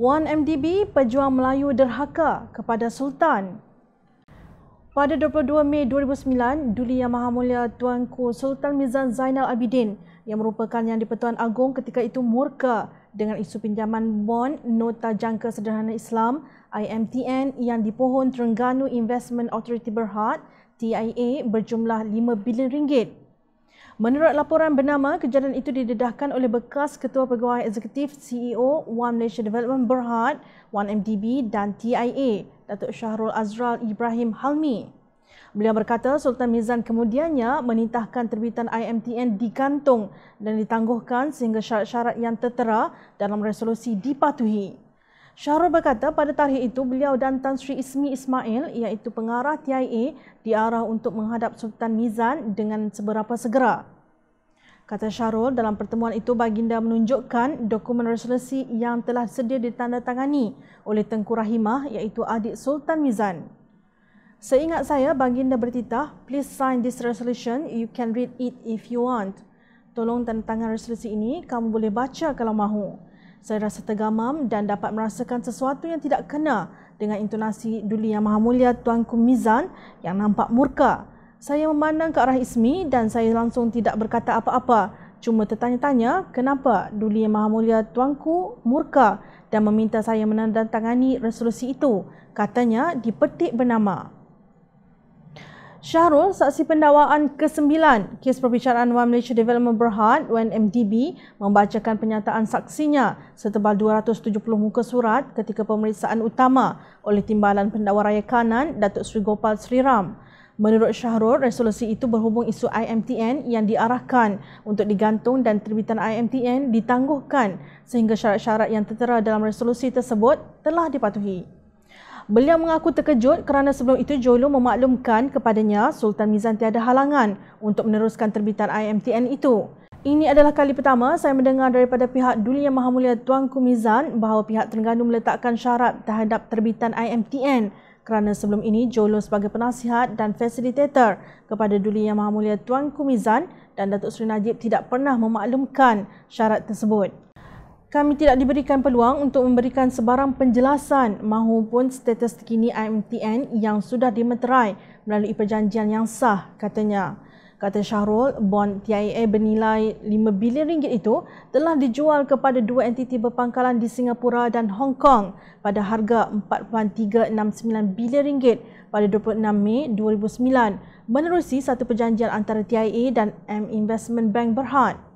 1MDB pejuang Melayu derhaka kepada Sultan. Pada 22 Mei 2009, Duli Yang Maha Mulia Tuanku Sultan Mizan Zainal Abidin yang merupakan Yang di-Pertuan Agong ketika itu murka dengan isu pinjaman bond Nota Jangka Sederhana Islam IMTN yang dipohon Terengganu Investment Authority Berhad TIA berjumlah 5 bilion ringgit. Menurut laporan bernama, kejadian itu didedahkan oleh bekas Ketua Pegawai Eksekutif CEO One Malaysia Development Berhad, 1MDB dan TIA, Datuk Syahrul Azral Ibrahim Halmi. Beliau berkata Sultan Mizan kemudiannya menitahkan terbitan IMTN digantung dan ditangguhkan sehingga syarat-syarat yang tertera dalam resolusi dipatuhi. Syahrul berkata pada tarikh itu beliau dan Tan Sri Ismi Ismail iaitu pengarah TIA diarah untuk menghadap Sultan Mizan dengan seberapa segera. Kata Syahrul, dalam pertemuan itu Baginda menunjukkan dokumen resolusi yang telah sedia ditandatangani oleh Tengku Rahimah iaitu adik Sultan Mizan. Seingat saya, Baginda bertitah, please sign this resolution, you can read it if you want. Tolong tanda tangan resolusi ini, kamu boleh baca kalau mahu. Saya rasa tergamam dan dapat merasakan sesuatu yang tidak kena dengan intonasi Duli Yang Maha Mulia Tuanku Mizan yang nampak murka. Saya memandang ke arah Ismi dan saya langsung tidak berkata apa-apa. Cuma tertanya-tanya kenapa Duli Yang Maha Mulia Tuanku murka dan meminta saya menandatangani resolusi itu. Katanya dipetik bernama. Syahrul, saksi pendawaan ke-9 kes perbicaraan Wan Malaysia Development Berhad, Wan MDB, membacakan pernyataan saksinya setebal 270 muka surat ketika pemeriksaan utama oleh Timbalan Pendakwa Raya Kanan, Datuk Sri Gopal Sri Ram. Menurut Syahrul, resolusi itu berhubung isu IMTN yang diarahkan untuk digantung dan terbitan IMTN ditangguhkan sehingga syarat-syarat yang tertera dalam resolusi tersebut telah dipatuhi. Beliau mengaku terkejut kerana sebelum itu Jolo memaklumkan kepadanya Sultan Mizan tiada halangan untuk meneruskan terbitan IMTN itu. Ini adalah kali pertama saya mendengar daripada pihak Duli Yang Maha Mulia Tuanku Mizan bahawa pihak Terengganu meletakkan syarat terhadap terbitan IMTN kerana sebelum ini Jolo sebagai penasihat dan facilitator kepada Duli Yang Maha Mulia Tuanku Mizan dan Datuk Seri Najib tidak pernah memaklumkan syarat tersebut kami tidak diberikan peluang untuk memberikan sebarang penjelasan maupun status terkini IMTN yang sudah dimeterai melalui perjanjian yang sah, katanya. Kata Syahrul, bond TIAA bernilai RM5 bilion ringgit itu telah dijual kepada dua entiti berpangkalan di Singapura dan Hong Kong pada harga RM4.369 bilion ringgit pada 26 Mei 2009 menerusi satu perjanjian antara TIAA dan M Investment Bank Berhad.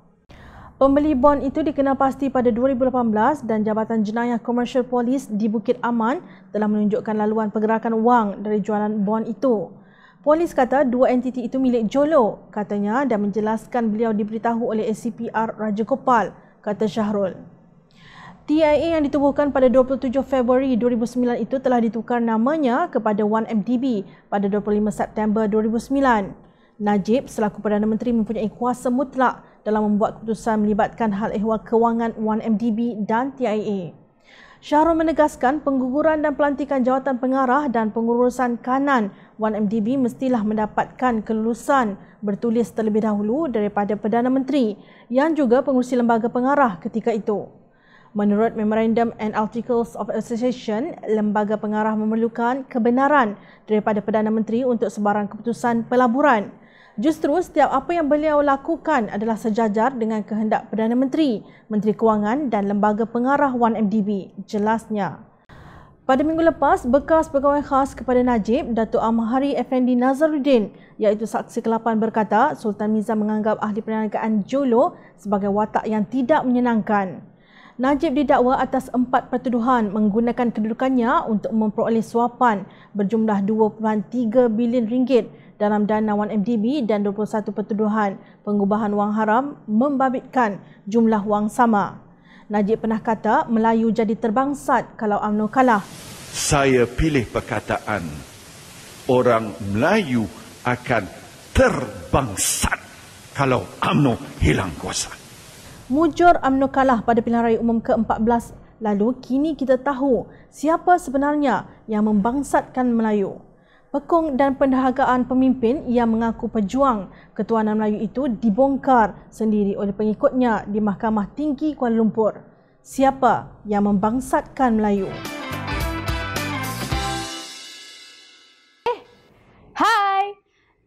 Pembeli bond itu dikenal pasti pada 2018 dan Jabatan Jenayah Komersial Polis di Bukit Aman telah menunjukkan laluan pergerakan wang dari jualan bond itu. Polis kata dua entiti itu milik Jolo, katanya dan menjelaskan beliau diberitahu oleh SCPR Raja Kopal, kata Syahrul. TIA yang ditubuhkan pada 27 Februari 2009 itu telah ditukar namanya kepada 1MDB pada 25 September 2009. Najib selaku Perdana Menteri mempunyai kuasa mutlak dalam membuat keputusan melibatkan hal ehwal kewangan 1MDB dan TIA. Syahrul menegaskan pengguguran dan pelantikan jawatan pengarah dan pengurusan kanan 1MDB mestilah mendapatkan kelulusan bertulis terlebih dahulu daripada Perdana Menteri yang juga pengurusi lembaga pengarah ketika itu. Menurut Memorandum and Articles of Association, lembaga pengarah memerlukan kebenaran daripada Perdana Menteri untuk sebarang keputusan pelaburan. Justru setiap apa yang beliau lakukan adalah sejajar dengan kehendak Perdana Menteri, Menteri Kewangan dan Lembaga Pengarah 1MDB, jelasnya. Pada minggu lepas, bekas pegawai khas kepada Najib, Datuk Amhari Effendi Nazaruddin, iaitu saksi ke-8 berkata Sultan Miza menganggap ahli perniagaan Jolo sebagai watak yang tidak menyenangkan. Najib didakwa atas empat pertuduhan menggunakan kedudukannya untuk memperoleh suapan berjumlah 2.3 bilion ringgit dalam dana 1MDB dan 21 pertuduhan pengubahan wang haram membabitkan jumlah wang sama. Najib pernah kata Melayu jadi terbangsat kalau UMNO kalah. Saya pilih perkataan orang Melayu akan terbangsat kalau UMNO hilang kuasa. Mujur UMNO kalah pada pilihan raya umum ke-14 lalu kini kita tahu siapa sebenarnya yang membangsatkan Melayu. Pekong dan pendahagaan pemimpin yang mengaku pejuang Ketuanan Melayu itu dibongkar sendiri oleh pengikutnya di Mahkamah Tinggi Kuala Lumpur. Siapa yang membangsatkan Melayu? Eh, hai!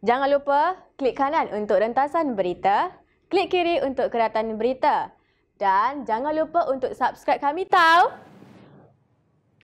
Jangan lupa klik kanan untuk rentasan berita, klik kiri untuk keratan berita dan jangan lupa untuk subscribe kami tau!